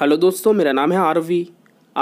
hello दोस्तों मेरा नाम है आरवी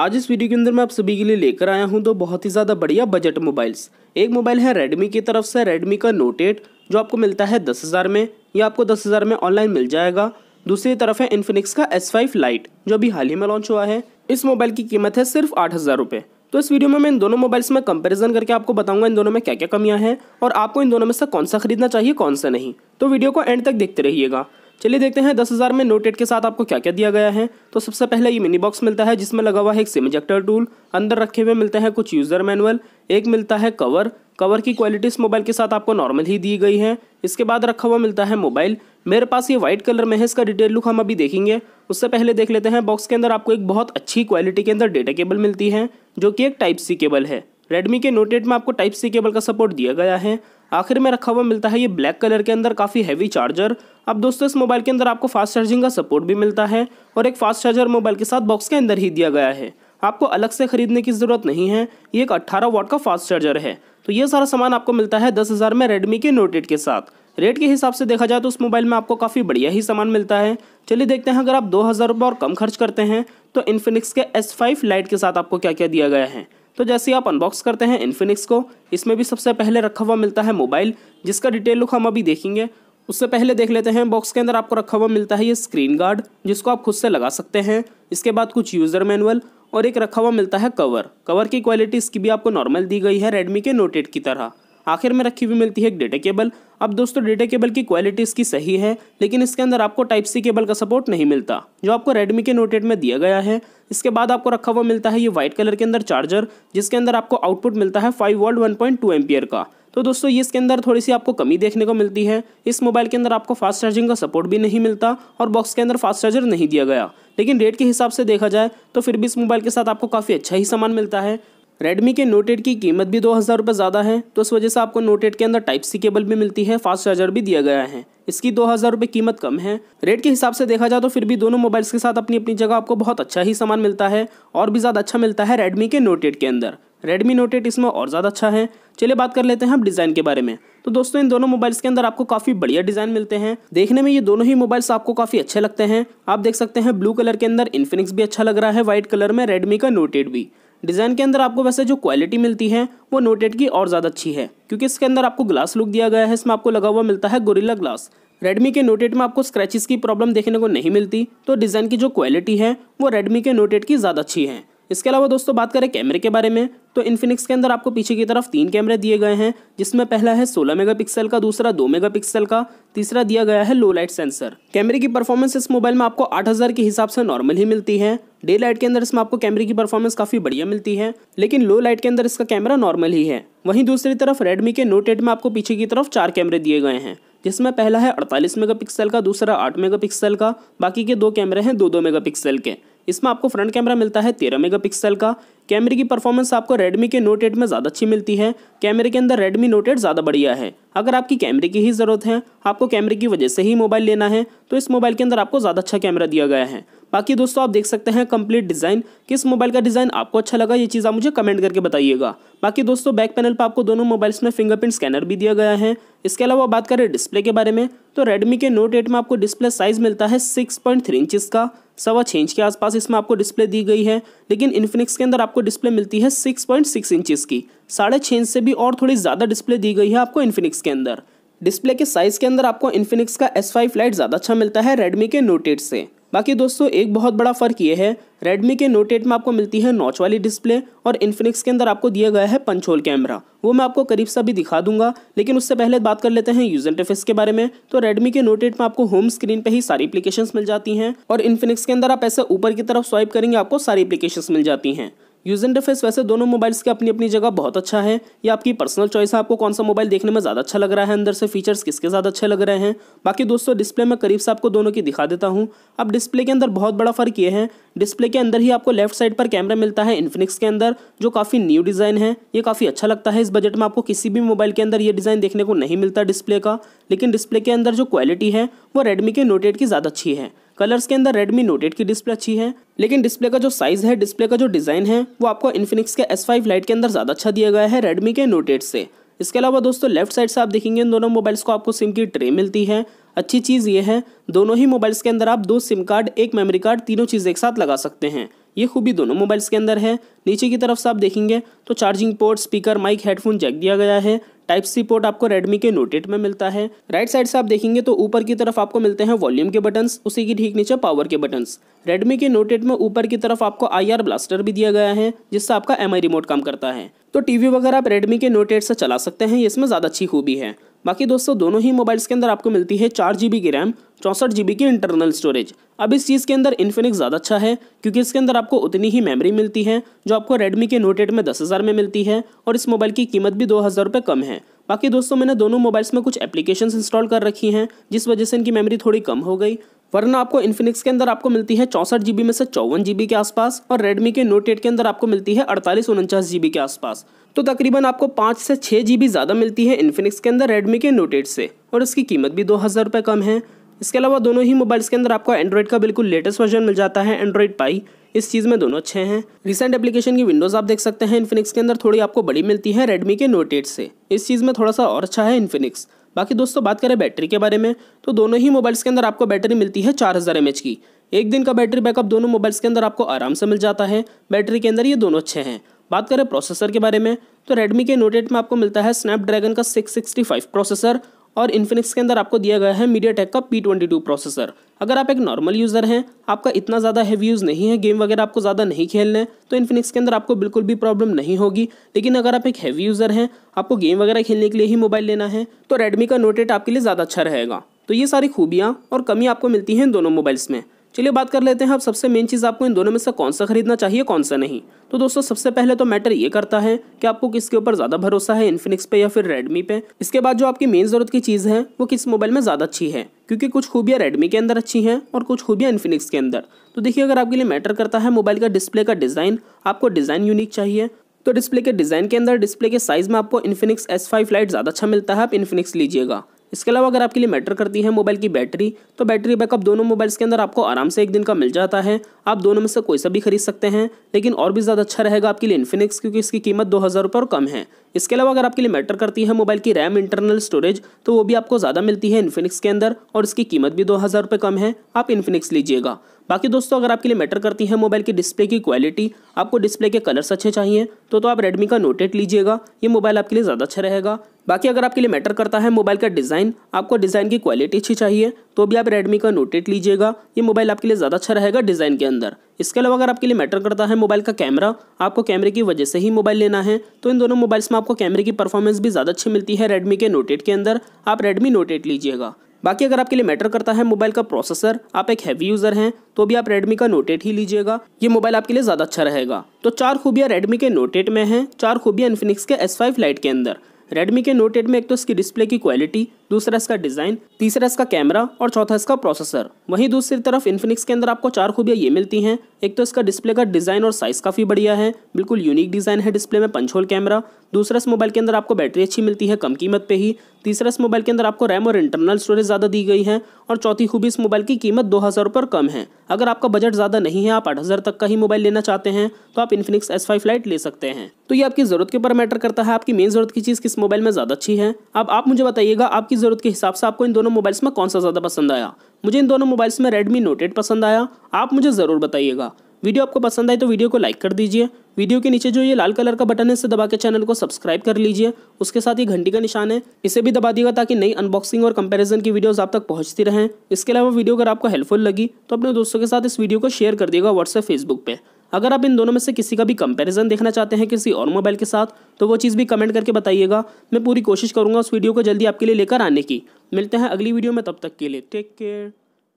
आज इस वीडियो के अंदर मैं आप सभी के लिए लेकर आया हूं दो बहुत ही ज़्यादा बढ़िया बजट मोबाइल्स एक मोबाइल है रेडमी की तरफ से रेडमी का नोट एट जो आपको मिलता है दस हज़ार में या आपको दस हज़ार में ऑनलाइन मिल जाएगा दूसरी तरफ है इन्फिनिक्स का एस फाइव लाइट जो अभी हाल ही में लॉन्च हुआ है इस मोबाइल की कीमत है सिर्फ आठ हज़ार रुपये तो इस वीडियो में मैं इन दोनों मोबाइल्स में कंपेरिजन करके आपको बताऊंगा इन दोनों में क्या क्या कमियाँ हैं और आपको इन दोनों में से कौन सा खरीदना चाहिए कौन सा नहीं तो वीडियो को एंड तक देखते रहिएगा चलिए देखते हैं दस हज़ार में नोटेट के साथ आपको क्या क्या दिया गया है तो सबसे पहले ये मिनी बॉक्स मिलता है जिसमें लगा हुआ है एक सिम इजेक्टर टूल अंदर रखे हुए मिलते हैं कुछ यूज़र मैनुअल एक मिलता है कवर कवर की क्वालिटी इस मोबाइल के साथ आपको नॉर्मल ही दी गई है इसके बाद रखा हुआ मिलता है मोबाइल मेरे पास ये व्हाइट कलर में है इसका डिटेल लुक हम अभी देखेंगे उससे पहले देख लेते हैं बॉक्स के अंदर आपको एक बहुत अच्छी क्वालिटी के अंदर डेटा केबल मिलती है जो कि एक टाइप सी केबल है रेडमी के नोट एट में आपको टाइप सी केबल का सपोर्ट दिया गया है आखिर में रखा हुआ मिलता है ये ब्लैक कलर के अंदर काफ़ी हैवी चार्जर अब दोस्तों इस मोबाइल के अंदर आपको फास्ट चार्जिंग का सपोर्ट भी मिलता है और एक फास्ट चार्जर मोबाइल के साथ बॉक्स के अंदर ही दिया गया है आपको अलग से खरीदने की ज़रूरत नहीं है ये एक 18 वाट का फास्ट चार्जर है तो ये सारा सामान आपको मिलता है दस हज़ार में रेडमी के नोट एट के साथ रेट के हिसाब से देखा जाए तो उस मोबाइल में आपको काफ़ी बढ़िया ही सामान मिलता है चलिए देखते हैं अगर आप दो हज़ार और कम खर्च करते हैं तो इन्फिनिक्स के एस फाइव लाइट के साथ आपको क्या क्या दिया गया है तो जैसे आप अनबॉक्स करते हैं इन्फिनिक्स को इसमें भी सबसे पहले रखा हुआ मिलता है मोबाइल जिसका डिटेल लुक हम अभी देखेंगे उससे पहले देख लेते हैं बॉक्स के अंदर आपको रखा हुआ मिलता है ये स्क्रीन गार्ड जिसको आप खुद से लगा सकते हैं इसके बाद कुछ यूज़र मैनुअल और एक रखा हुआ मिलता है कवर कवर की क्वालिटी इसकी भी आपको नॉर्मल दी गई है रेडमी के नोटेड की तरह आखिर में रखी हुई मिलती है एक डेटा केबल अब दोस्तों डेटा केबल की क्वालिटी इसकी सही है लेकिन इसके अंदर आपको टाइप सी केबल का सपोर्ट नहीं मिलता जो आपको रेडमी के नोटेड में दिया गया है इसके बाद आपको रखा हुआ मिलता है ये व्हाइट कलर के अंदर चार्जर जिसके अंदर आपको आउटपुट मिलता है five volt one point two ampere का तो दोस्तों ये इसके अंदर थोड़ी सी आपको कमी देखने को मिलती है इस मोबाइल के अंदर आपको फास्ट चार्जिंग का सपोर्ट भी नहीं मिलता और बॉक्स के अंदर फास्ट चार्जर नहीं दिया गया लेकिन रेट के हिसाब से देखा जाए तो फिर भी इस मोबाइल के साथ आपको काफ़ी अच्छा ही सामान मिलता है रेडमी के नोट एट की कीमत भी दो हज़ार रुपये ज़्यादा है तो इस वजह से आपको नोट एट के अंदर टाइप सी केबल भी मिलती है फास्ट चार्जर भी दिया गया है इसकी दो हज़ार रुपये कीमत कम है रेट के हिसाब से देखा जाए तो फिर भी दोनों मोबाइल्स के साथ अपनी अपनी जगह आपको बहुत अच्छा ही सामान मिलता है और भी ज़्यादा अच्छा मिलता है रेडमी के नोट एट के अंदर रेडमी नोट एट इसमें और ज़्यादा अच्छा है चलिए बात कर लेते हैं हम डिज़ाइन के बारे में तो दोस्तों इन दोनों मोबाइल्स के अंदर आपको काफ़ी बढ़िया डिज़ाइन मिलते हैं देखने में ये दोनों ही मोबाइल्स आपको काफ़ी अच्छे लगते हैं आप देख सकते हैं ब्लू कलर के अंदर इन्फिनिक्स भी अच्छा लग रहा है व्हाइट कलर में रेडमी का नोट एट भी डिज़ाइन के अंदर आपको वैसे जो क्वालिटी मिलती है वो नोटेड की और ज़्यादा अच्छी है क्योंकि इसके अंदर आपको ग्लास लुक दिया गया है इसमें आपको लगा हुआ मिलता है गोरिल्ला ग्लास रेडमी के एट में आपको स्क्रैचेस की प्रॉब्लम देखने को नहीं मिलती तो डिज़ाइन की जो क्वालिटी है वो रेडमी के एट की ज़्यादा अच्छी है इसके अलावा दोस्तों बात करें कैमरे के बारे में तो इनफिनिक्स के अंदर आपको पीछे की तरफ तीन कैमरे दिए गए हैं जिसमें पहला है 16 मेगापिक्सल का दूसरा 2 मेगापिक्सल का तीसरा दिया गया है लो लाइट सेंसर कैमरे की परफॉर्मेंस इस मोबाइल में आपको 8000 के हिसाब से नॉर्मल ही मिलती है डे लाइट के अंदर इसमें आपको कैमरे की परफॉर्मेंस काफ़ी बढ़िया मिलती है लेकिन लो लाइट के अंदर इसका कैमरा नॉर्मल ही है वहीं दूसरी तरफ रेडमी के नोट एट में आपको पीछे की तरफ चार कैमरे दिए गए हैं जिसमें पहला है 48 मेगापिक्सल का दूसरा 8 मेगापिक्सल का बाकी के दो कैमरे हैं दो दो मेगापिक्सल के इसमें आपको फ्रंट कैमरा मिलता है तेरह मेगापिक्सल का कैमरे की परफॉर्मेंस आपको रेडमी के नोट एट में ज़्यादा अच्छी मिलती है कैमरे के अंदर रेडमी नोट एट ज़्यादा बढ़िया है अगर आपकी कैमरे की ही ज़रूरत है आपको कैमरे की वजह से ही मोबाइल लेना है तो इस मोबाइल के अंदर आपको ज़्यादा अच्छा कैमरा दिया गया है बाकी दोस्तों आप देख सकते हैं कंप्लीट डिज़ाइन किस मोबाइल का डिज़ाइन आपको अच्छा लगा ये चीज़ आप मुझे कमेंट करके बताइएगा बाकी दोस्तों बैक पैनल पर आपको दोनों मोबाइल्स में फिंगरप्रिंट स्कैनर भी दिया गया है इसके अलावा बात करें डिस्प्ले के बारे में तो रेडमी के नोट एट में आपको डिस्प्ले साइज़ मिलता है सिक्स पॉइंट थ्री इंचिस का सवा छः इंच के आसपास इसमें आपको डिस्प्ले दी गई है लेकिन इन्फिनिक्स के अंदर आपको डिस्प्ले मिलती है सिक्स पॉइंट सिक्स इंचिस की साढ़े छः इंच से भी और थोड़ी ज़्यादा डिस्प्ले दी गई है आपको इन्फिनिक्स के अंदर डिस्प्ले के साइज़ के अंदर आपको इन्फिनिक्स का एस फाइव लाइट ज़्यादा अच्छा मिलता है रेडमी के नोट एट से बाकी दोस्तों एक बहुत बड़ा फ़र्क ये है रेडमी के नोट एट में आपको मिलती है नॉच वाली डिस्प्ले और इन्फिनिक्स के अंदर आपको दिया गया है पंचोल कैमरा वो मैं आपको करीब सा भी दिखा दूंगा लेकिन उससे पहले बात कर लेते हैं यूजर इंटरफेस के बारे में तो रेडमी के नोट एट में आपको होम स्क्रीन पे ही सारी एप्लीकेशन मिल जाती हैं और इन्फिनिक्स के अंदर आप ऐसे ऊपर की तरफ स्वाइप करेंगे आपको सारी एप्लीकेशन मिल जाती हैं यूजर इंटरफेस वैसे दोनों मोबाइल्स के अपनी अपनी जगह बहुत अच्छा है या आपकी पर्सनल चॉइस है आपको कौन सा मोबाइल देखने में ज़्यादा अच्छा लग रहा है अंदर से फीचर्स किसके ज़्यादा अच्छे लग रहे हैं बाकी दोस्तों डिस्प्ले में करीब से आपको दोनों की दिखा देता हूँ अब डिस्प्ले के अंदर बहुत बड़ा फ़र्क ये है डिस्प्ले के अंदर ही आपको लेफ्ट साइड पर कैमरा मिलता है इन्फिनिक्स के अंदर जो काफ़ी न्यू डिज़ाइन है ये काफ़ी अच्छा लगता है इस बजट में आपको किसी भी मोबाइल के अंदर ये डिज़ाइन देखने को नहीं मिलता डिस्प्ले का लेकिन डिस्प्ले के अंदर जो क्वालिटी है वो रेडमी के नोट एट की ज़्यादा अच्छी है कलर्स के अंदर रेडमी नोट एट की डिस्प्ले अच्छी है लेकिन डिस्प्ले का जो साइज है डिस्प्ले का जो डिजाइन है वो आपको इन्फिनिक्स के एस फाइव लाइट के अंदर ज्यादा अच्छा दिया गया है रेडमी के नोट एट से इसके अलावा दोस्तों लेफ्ट साइड से आप देखेंगे इन दोनों मोबाइल्स को आपको सिम की ट्रे मिलती है अच्छी चीज़ ये है दोनों ही मोबाइल्स के अंदर आप दो सिम कार्ड एक मेमोरी कार्ड तीनों चीज़ एक साथ लगा सकते हैं ये खूबी दोनों मोबाइल्स के अंदर है नीचे की तरफ से आप देखेंगे तो charging port speaker mic headphone jack दिया गया है टाइप सी पोर्ट आपको रेडमी के नोट एट में मिलता है राइट साइड से आप देखेंगे तो ऊपर की तरफ आपको मिलते हैं वॉल्यूम के बटन्स उसी की ठीक नीचे पावर के बटन्स रेडमी के नोट एट में ऊपर की तरफ आपको आई आर ब्लास्टर भी दिया गया है जिससे आपका एम रिमोट काम करता है तो टीवी वगैरह आप रेडमी के नोट एट से चला सकते हैं इसमें ज़्यादा अच्छी खूबी है बाकी दोस्तों दोनों ही मोबाइल्स के अंदर आपको मिलती है चार जी की रैम चौंसठ जी की इंटरनल स्टोरेज अब इस चीज़ के अंदर इन्फिनिक्स ज़्यादा अच्छा है क्योंकि इसके अंदर आपको उतनी ही मेमोरी मिलती है जो आपको रेडमी के नोट एट में दस हज़ार में मिलती है और इस मोबाइल की कीमत भी दो हज़ार रुपये कम है बाकी दोस्तों मैंने दोनों मोबाइल्स में कुछ एप्लीकेशन इंस्टॉल कर रखी हैं जिस वजह से इनकी मेमोरी थोड़ी कम हो गई वरना आपको इन्फिनिक्स के अंदर आपको मिलती है चौंसठ जीबी में से चौवन जीबी के आसपास और रेडमी के नोट एट के अंदर आपको मिलती है अड़तालीस उनचास जीबी के आसपास तो तकरीबन आपको पाँच से छः जीबी ज़्यादा मिलती है इन्फिनिक्स के अंदर रेडमी के नोट एट से और इसकी कीमत भी दो हज़ार रुपये कम है इसके अलावा दोनों ही मोबाइल्स के अंदर आपको एंड्रॉइड का बिल्कुल लेटेस्ट वर्जन मिल जाता है एंड्रॉइड पाई इस चीज़ में दोनों अच्छे हैं रिसेंट एप्लीकेशन की विंडोज़ आप देख सकते हैं इन्फिनिक्स के अंदर थोड़ी आपको बड़ी मिलती है रेडमी के नोट एट से इस चीज़ में थोड़ा सा और अच्छा है इन्फिनिक्स बाकी दोस्तों बात करें बैटरी के बारे में तो दोनों ही मोबाइल्स के अंदर आपको बैटरी मिलती है चार हज़ार की एक दिन का बैटरी बैकअप दोनों मोबाइल्स के अंदर आपको आराम से मिल जाता है बैटरी के अंदर ये दोनों अच्छे हैं बात करें प्रोसेसर के बारे में तो रेडमी के नोट एट में आपको मिलता है स्नैपड्रैगन का सिक्स सिक्सटी फाइव प्रोसेसर और इन्फिनिक्स के अंदर आपको दिया गया है मीडिया टेक का पी ट्वेंटी टू प्रोसेसर अगर आप एक नॉर्मल यूज़र हैं आपका इतना ज़्यादा हैवी यूज़ नहीं है गेम वगैरह आपको ज़्यादा नहीं खेलने तो इन्फिनिक्स के अंदर आपको बिल्कुल भी प्रॉब्लम नहीं होगी लेकिन अगर आप एक हैवी यूज़र हैं आपको गेम वगैरह खेलने के लिए ही मोबाइल लेना है तो रेडमी का नोट एट आपके लिए ज़्यादा अच्छा रहेगा तो ये सारी खूबियाँ और कमी आपको मिलती हैं दोनों मोबाइल्स में चलिए बात कर लेते हैं अब सबसे मेन चीज़ आपको इन दोनों में से कौन सा खरीदना चाहिए कौन सा नहीं तो दोस्तों सबसे पहले तो मैटर ये करता है कि आपको किसके ऊपर ज़्यादा भरोसा है इन्फिनिक्स पे या फिर रेडमी पे इसके बाद जो आपकी मेन ज़रूरत की चीज़ है वो किस मोबाइल में ज़्यादा अच्छी है क्योंकि कुछ खूबियाँ रेडमी के अंदर अच्छी हैं और कुछ खूबियाँ इन्फिनिक्स के अंदर तो देखिए अगर आपके लिए मैटर करता है मोबाइल का डिस्प्ले का डिज़ाइन आपको डिज़ाइन यूनिक चाहिए तो डिस्प्ले के डिज़ाइन के अंदर डिस्प्ले के साइज़ में आपको इन्फिनिक्स एस फाइव लाइट ज़्यादा अच्छा मिलता है आप इन्फिनिक्स लीजिएगा इसके अलावा अगर आपके लिए मैटर करती है मोबाइल की बैटरी तो बैटरी बैकअप दोनों मोबाइल्स के अंदर आपको आराम से एक दिन का मिल जाता है आप दोनों में से कोई सा भी खरीद सकते हैं लेकिन और भी ज़्यादा अच्छा रहेगा आपके लिए इन्फिनिक्स क्योंकि इसकी कीमत दो हज़ार रुपये और कम है इसके अलावा अगर आपके लिए मैटर करती है मोबाइल की रैम इंटरनल स्टोरेज तो वो भी आपको ज़्यादा मिलती है इन्फिनिक्स के अंदर और इसकी कीमत भी दो हज़ार रुपये कम है आप इन्फिनिक्स लीजिएगा बाकी दोस्तों अगर आपके लिए मैटर करती है मोबाइल की डिस्प्ले की क्वालिटी आपको डिस्प्ले के कलर्स अच्छे चाहिए तो तो आप रेडमी का नोट एट लीजिएगा ये मोबाइल आपके लिए ज़्यादा अच्छा रहेगा बाकी अगर आपके लिए मैटर करता है मोबाइल का डिज़ाइन आपको डिज़ाइन की क्वालिटी अच्छी चाहिए तो भी आप रेडमी का नोट एट लीजिएगा ये मोबाइल आपके लिए ज़्यादा अच्छा रहेगा डिज़ाइन के अंदर इसके अलावा अगर आपके लिए मैटर करता है मोबाइल का कैमरा आपको कैमरे की वजह से ही मोबाइल लेना है तो इन दोनों मोबाइल्स में आपको कैमरे की परफॉर्मेंस भी ज़्यादा अच्छी मिलती है रेडमी के नोट एट के अंदर आप रेडमी नोट एट लीजिएगा बाकी अगर आपके लिए मैटर करता है मोबाइल का प्रोसेसर आप एक हैवी यूज़र हैं तो भी आप रेडमी का नोट एट ही लीजिएगा ये मोबाइल आपके लिए ज़्यादा अच्छा रहेगा तो चार खूबियाँ रेडमी के नोट एट में हैं चार खूबियाँ इन्फिनिक्स के एस फाइव लाइट के अंदर रेडमी के नोट एट में एक तो इसकी डिस्प्ले की क्वालिटी दूसरा इसका डिज़ाइन तीसरा इसका कैमरा और चौथा इसका प्रोसेसर वहीं दूसरी तरफ इन्फिनिक्स के अंदर आपको चार खूबियाँ ये मिलती हैं एक तो इसका डिस्प्ले का डिज़ाइन और साइज़ काफ़ी बढ़िया है बिल्कुल यूनिक डिज़ाइन है डिस्प्ले में पंचोल कैमरा दूसरा इस मोबाइल के अंदर आपको बैटरी अच्छी मिलती है कम कीमत पर ही तीसरा इस मोबाइल के अंदर आपको रैम और इंटरनल स्टोरेज ज़्यादा दी गई है और चौथी खूबी इस मोबाइल की कीमत दो हज़ार रुपये कम है अगर आपका बजट ज़्यादा नहीं है आप आठ हज़ार तक का ही मोबाइल लेना चाहते हैं तो आप इन्फिनिक्स एस फाइव लाइट ले सकते हैं तो ये आपकी ज़रूरत के ऊपर मैटर करता है आपकी मेन ज़रूरत की चीज़ किस मोबाइल में ज़्यादा अच्छी है अब आप मुझे बताइएगा आपकी ज़रूरत के हिसाब से आपको इन दोनों मोबाइल्स में कौन सा ज़्यादा पसंद आया मुझे इन दोनों मोबाइल्स में रेडमी नोट एट पसंद आया आप मुझे ज़रूर बताइएगा वीडियो आपको पसंद आए तो वीडियो को लाइक कर दीजिए वीडियो के नीचे जो ये लाल कलर का बटन है इसे दबा के चैनल को सब्सक्राइब कर लीजिए उसके साथ ही घंटी का निशान है इसे भी दबा दीजिएगा ताकि नई अनबॉक्सिंग और कंपैरिजन की वीडियोस आप तक पहुंचती रहें इसके अलावा वीडियो अगर आपको हेल्पफुल लगी तो अपने दोस्तों के साथ इस वीडियो को शेयर कर दिएगा व्हाट्सएप फेसबुक पर अगर आप इन दोनों में से किसी का भी कंपेरिजन देखना चाहते हैं किसी और मोबाइल के साथ तो वो चीज़ भी कमेंट करके बताइएगा मैं पूरी कोशिश करूँगा उस वीडियो को जल्दी आपके लिए लेकर आने की मिलते हैं अगली वीडियो में तब तक के लिए टेक केयर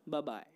बाय